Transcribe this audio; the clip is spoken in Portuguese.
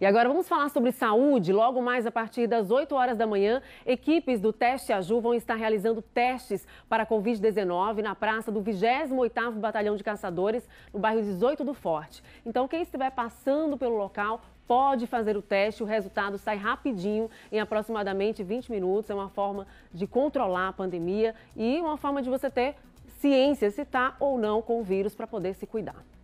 E agora vamos falar sobre saúde. Logo mais a partir das 8 horas da manhã, equipes do Teste Aju vão estar realizando testes para a Covid-19 na praça do 28º Batalhão de Caçadores, no bairro 18 do Forte. Então, quem estiver passando pelo local pode fazer o teste, o resultado sai rapidinho, em aproximadamente 20 minutos. É uma forma de controlar a pandemia e uma forma de você ter ciência se está ou não com o vírus para poder se cuidar.